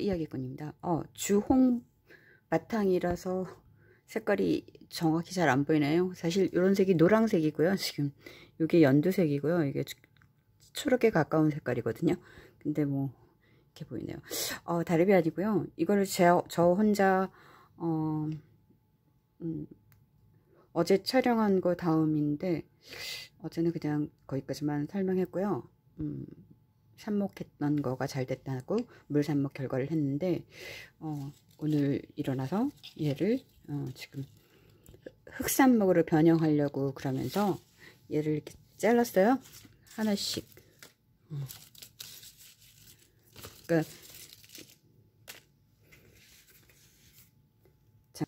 이야기꾼입니다. 어, 주홍 바탕이라서 색깔이 정확히 잘 안 보이네요. 사실 이런 색이 노란색이고요 지금 이게 연두색이고요. 이게 초록에 가까운 색깔이거든요. 근데 뭐 이렇게 보이네요. 어, 다르이 아니고요. 이거를 제, 저 혼자 어, 음, 어제 촬영한 거 다음인데 어제는 그냥 거기까지만 설명했고요. 음, 삽목했던 거가 잘 됐다고 물삽목 결과를 했는데 어, 오늘 일어나서 얘를 어, 지금 흑산목으로 변형하려고 그러면서 얘를 이렇게 잘랐어요 하나씩 음. 그러니까 자,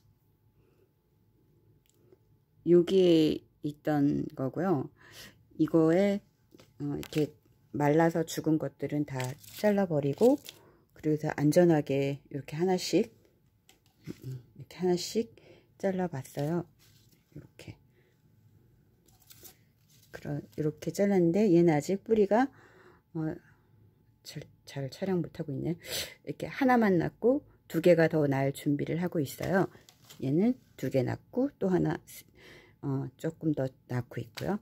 여기에 있던 거고요 이거에 어, 이렇게 말라서 죽은 것들은 다 잘라버리고 그리고 안전하게 이렇게 하나씩 이렇게 하나씩 잘라봤어요. 이렇게 그런 이렇게 잘랐는데 얘는 아직 뿌리가 어, 잘, 잘 촬영 못하고 있네. 이렇게 하나만 났고 두 개가 더 날 준비를 하고 있어요. 얘는 두 개 났고 또 하나 어, 조금 더 낳고 있고요.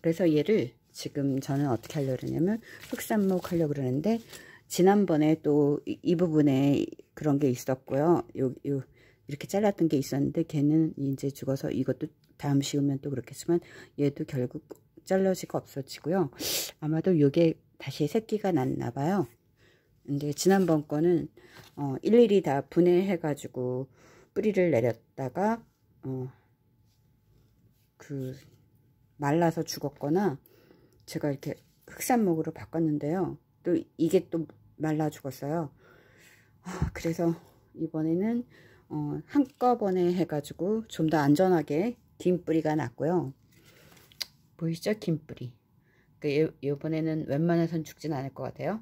그래서 얘를 지금 저는 어떻게 하려고 그러냐면 흑산목 하려고 그러는데 지난번에 또 이 부분에 그런 게 있었고요. 요, 요 이렇게 잘랐던 게 있었는데 걔는 이제 죽어서 이것도 다음 씌우면 또 그렇겠지만 얘도 결국 잘라지가 없어지고요. 아마도 요게 다시 새끼가 났나 봐요. 근데 지난번 거는 어, 일일이 다 분해해 가지고 뿌리를 내렸다가 어, 그 말라서 죽었거나 제가 이렇게 흑산목으로 바꿨는데요. 또 이게 또 말라 죽었어요. 아, 그래서 이번에는 어, 한꺼번에 해가지고 좀 더 안전하게 김 뿌리가 났고요. 보이시죠? 김 뿌리. 그 이번에는 웬만해선 죽진 않을 것 같아요.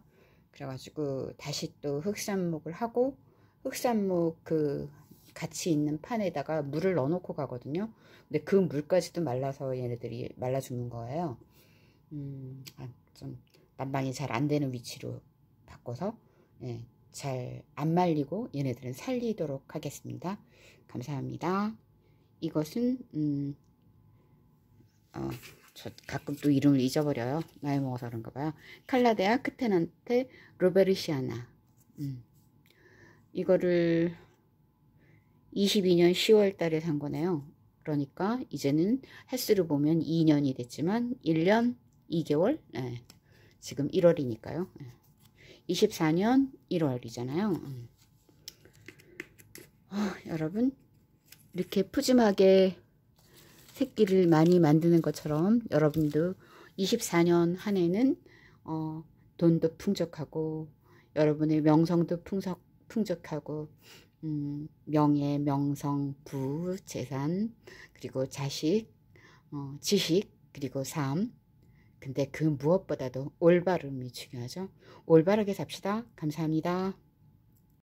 그래가지고 다시 또 흑산목을 하고 흑산목 그 같이 있는 판에다가 물을 넣어놓고 가거든요. 근데 그 물까지도 말라서 얘네들이 말라 죽는 거예요. 음, 아, 좀 난방이 잘 안 되는 위치로 바꿔서 예, 잘 안 말리고 얘네들은 살리도록 하겠습니다. 감사합니다. 이것은 음, 어, 저 가끔 또 이름을 잊어버려요. 나이 먹어서 그런가 봐요. 칼라데아 크테난테 로베르시아나 음, 이거를 22년 10월 달에 산 거네요. 그러니까 이제는 헬스를 보면 2년이 됐지만 1년 2개월 네. 지금 1월이니까요 24년 1월이잖아요 음. 어, 여러분 이렇게 푸짐하게 새끼를 많이 만드는 것처럼 여러분도 24년 한 해는 어, 돈도 풍족하고 여러분의 명성도 풍석, 풍족하고 음, 명예, 명성, 부, 재산, 그리고 자식, 어, 지식, 그리고 삶 근데 그 무엇보다도 올바름이 중요하죠. 올바르게 잡시다. 감사합니다.